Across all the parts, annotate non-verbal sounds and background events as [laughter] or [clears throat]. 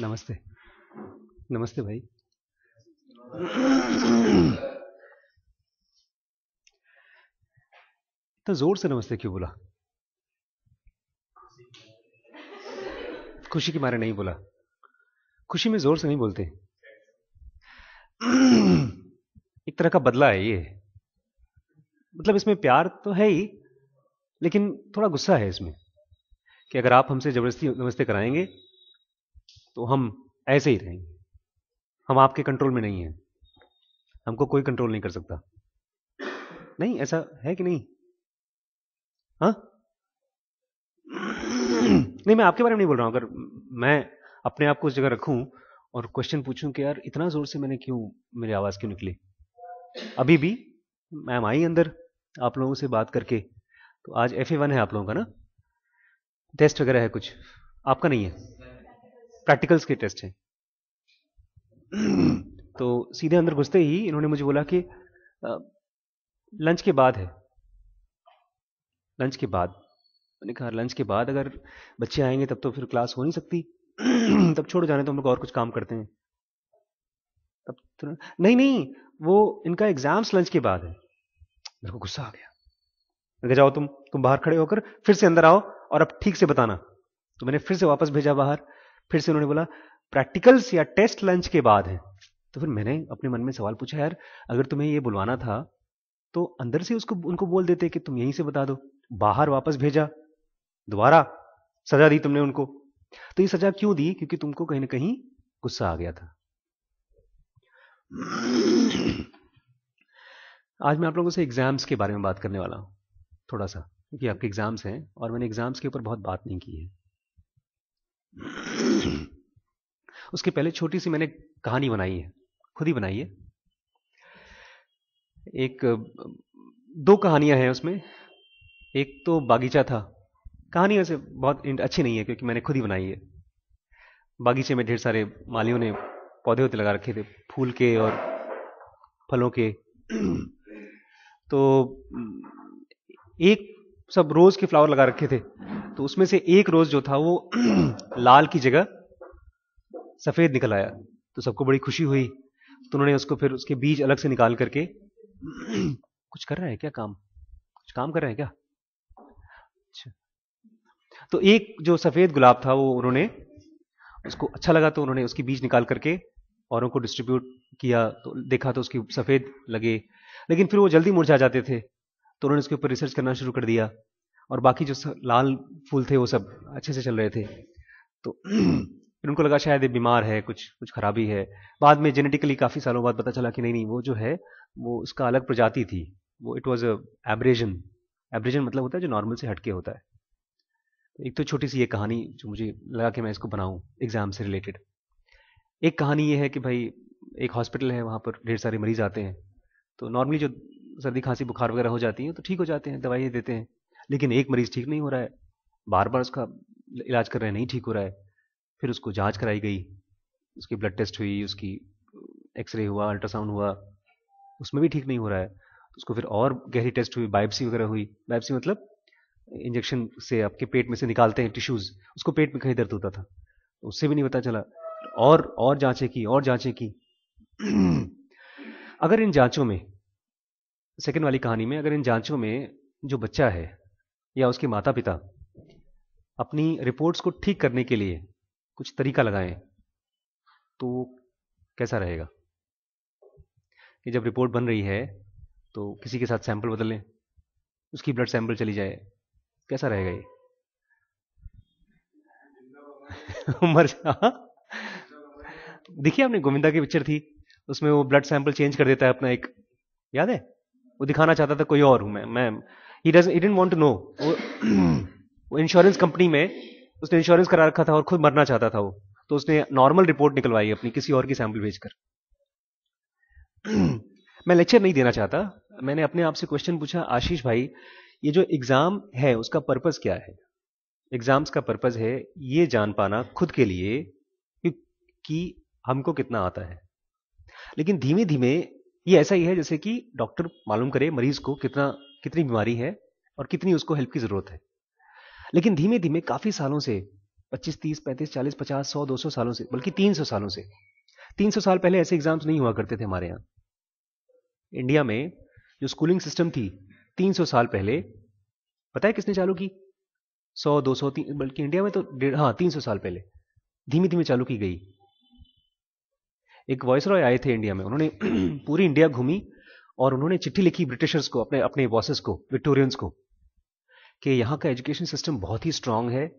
नमस्ते नमस्ते भाई तो जोर से नमस्ते क्यों बोला खुशी के मारे नहीं बोला खुशी में जोर से नहीं बोलते एक तरह का बदला है ये मतलब इसमें प्यार तो है ही लेकिन थोड़ा गुस्सा है इसमें कि अगर आप हमसे जबरदस्ती नमस्ते कराएंगे तो हम ऐसे ही रहेंगे हम आपके कंट्रोल में नहीं है हमको कोई कंट्रोल नहीं कर सकता नहीं ऐसा है कि नहीं हा? नहीं मैं आपके बारे में नहीं बोल रहा हूं अगर मैं अपने आप को उस जगह रखूं और क्वेश्चन पूछूं कि यार इतना जोर से मैंने क्यों मेरी आवाज क्यों निकली अभी भी मैम आई अंदर आप लोगों से बात करके तो आज एफ वन है आप लोगों का ना टेस्ट वगैरह है कुछ आपका नहीं है प्रैक्टिकल्स के टेस्ट हैं [clears throat] तो सीधे अंदर घुसते ही इन्होंने मुझे बोला कि लंच के बाद है लंच के बाद मैंने कहा लंच के बाद अगर बच्चे आएंगे तब तो फिर क्लास हो नहीं सकती [clears throat] तब छोड़ जाने तो हम लोग और कुछ काम करते हैं तब तो नहीं नहीं वो इनका एग्जाम्स लंच के बाद है मेरे को गुस्सा आ गया मैंने कहा जाओ तुम तुम बाहर खड़े होकर फिर से अंदर आओ और अब ठीक से बताना तो मैंने फिर से वापस भेजा बाहर फिर से उन्होंने बोला प्रैक्टिकल्स या टेस्ट लंच के बाद है तो फिर मैंने अपने मन में सवाल पूछा यार अगर तुम्हें ये बुलवाना था तो अंदर से उसको उनको बोल देते कि तुम यहीं से बता दो बाहर वापस भेजा दोबारा सजा दी तुमने उनको तो ये सजा क्यों दी क्योंकि तुमको कहीं ना कहीं गुस्सा आ गया था आज मैं आप लोगों से एग्जाम्स के बारे में बात करने वाला हूं थोड़ा सा क्योंकि आपके एग्जाम्स हैं और मैंने एग्जाम्स के ऊपर बहुत बात नहीं की है उसके पहले छोटी सी मैंने कहानी बनाई है खुद ही बनाई है एक दो कहानियां हैं उसमें एक तो बागीचा था कहानी वैसे बहुत अच्छी नहीं है क्योंकि मैंने खुद ही बनाई है बागीचे में ढेर सारे मालियों ने पौधे होते लगा रखे थे फूल के और फलों के तो एक सब रोज के फ्लावर लगा रखे थे तो उसमें से एक रोज जो था वो [clears throat] लाल की जगह सफ़ेद निकल आया तो सबको बड़ी खुशी हुई तो उन्होंने उसको फिर उसके बीज अलग से निकाल करके [clears throat] कुछ कर रहे हैं क्या काम कुछ काम कर रहे हैं क्या अच्छा तो एक जो सफ़ेद गुलाब था वो उन्होंने उसको अच्छा लगा तो उन्होंने उसकी बीज निकाल करके औरों को डिस्ट्रीब्यूट किया तो देखा तो उसकी सफ़ेद लगे लेकिन फिर वो जल्दी मुरझा जाते थे तो उन्होंने उसके ऊपर रिसर्च करना शुरू कर दिया और बाकी जो लाल फूल थे वो सब अच्छे से चल रहे थे तो [clears throat] फिर उनको लगा शायद ये बीमार है कुछ कुछ खराबी है बाद में जेनेटिकली काफ़ी सालों बाद पता चला कि नहीं नहीं वो जो है वो उसका अलग प्रजाति थी वो it was a abrasion abrasion मतलब होता है जो नॉर्मल से हटके होता है एक तो छोटी सी ये कहानी जो मुझे लगा कि मैं इसको बनाऊं एग्जाम से रिलेटेड एक कहानी ये है कि भाई एक हॉस्पिटल है वहाँ पर ढेर सारे मरीज आते हैं तो नॉर्मली जो सर्दी खांसी बुखार वगैरह हो जाती है तो ठीक हो जाते हैं दवाइयाँ देते हैं लेकिन एक मरीज ठीक नहीं हो रहा है बार बार उसका इलाज कर रहे हैं नहीं ठीक हो रहा है फिर उसको जांच कराई गई उसकी ब्लड टेस्ट हुई उसकी एक्सरे uh, हुआ अल्ट्रासाउंड हुआ उसमें भी ठीक नहीं हो रहा है तो उसको फिर और गहरी टेस्ट हुई बायोप्सी वगैरह हुई बायोप्सी मतलब इंजेक्शन से आपके पेट में से निकालते हैं टिश्यूज उसको पेट में कहीं दर्द होता था उससे भी नहीं पता चला और और जांचें की और जांचें की [clears throat] अगर इन जांचों में सेकेंड वाली कहानी में अगर इन जांचों में जो बच्चा है या उसके माता पिता अपनी रिपोर्ट्स को ठीक करने के लिए कुछ तरीका लगाएं तो कैसा रहेगा कि जब रिपोर्ट बन रही है तो किसी के साथ सैंपल बदल लें उसकी ब्लड सैंपल चली जाए कैसा रहेगा ये मर देखिए आपने गोविंदा की पिक्चर थी उसमें वो ब्लड सैंपल चेंज कर देता है अपना एक याद है वो दिखाना चाहता था कोई और हूं मैं ma'am he does he want to know वो इंश्योरेंस कंपनी में उसने इंश्योरेंस करा रखा था और खुद मरना चाहता था वो तो उसने नॉर्मल रिपोर्ट निकलवाई अपनी किसी और की सैंपल भेजकर [clears throat] मैं लेक्चर नहीं देना चाहता मैंने अपने आप से क्वेश्चन पूछा आशीष भाई ये जो एग्जाम है उसका पर्पज क्या है एग्जाम्स का पर्पज है ये जान पाना खुद के लिए कि हमको कितना आता है लेकिन धीमे धीमे ये ऐसा ही है जैसे कि डॉक्टर मालूम करे मरीज को कितना कितनी बीमारी है और कितनी उसको हेल्प की जरूरत है लेकिन धीमे धीमे काफी सालों से 25, 30, 35, 40, 50, 100, 200 सालों से बल्कि 300 सालों से 300 साल पहले ऐसे एग्जाम्स नहीं हुआ करते थे हमारे यहाँ इंडिया में जो स्कूलिंग सिस्टम थी 300 साल पहले पता है किसने चालू की 100, 200, तीन बल्कि इंडिया में तो डेढ़ हाँ तीन साल पहले धीमे धीमे चालू की गई एक वॉइस रॉय आए थे इंडिया में उन्होंने [clears throat] पूरी इंडिया घूमी और उन्होंने चिट्ठी लिखी ब्रिटिशर्स को अपने अपने बॉसेस को विक्टोरियंस को कि यहाँ का एजुकेशन सिस्टम बहुत ही स्ट्रांग है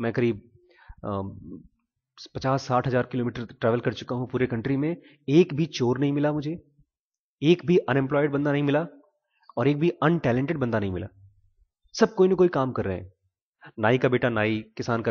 मैं करीब पचास साठ हज़ार किलोमीटर ट्रैवल कर चुका हूँ पूरे कंट्री में एक भी चोर नहीं मिला मुझे एक भी अनएम्प्लॉयड बंदा नहीं मिला और एक भी अनटैलेंटेड बंदा नहीं मिला सब कोई ना कोई काम कर रहे हैं नाई का बेटा नाई किसान का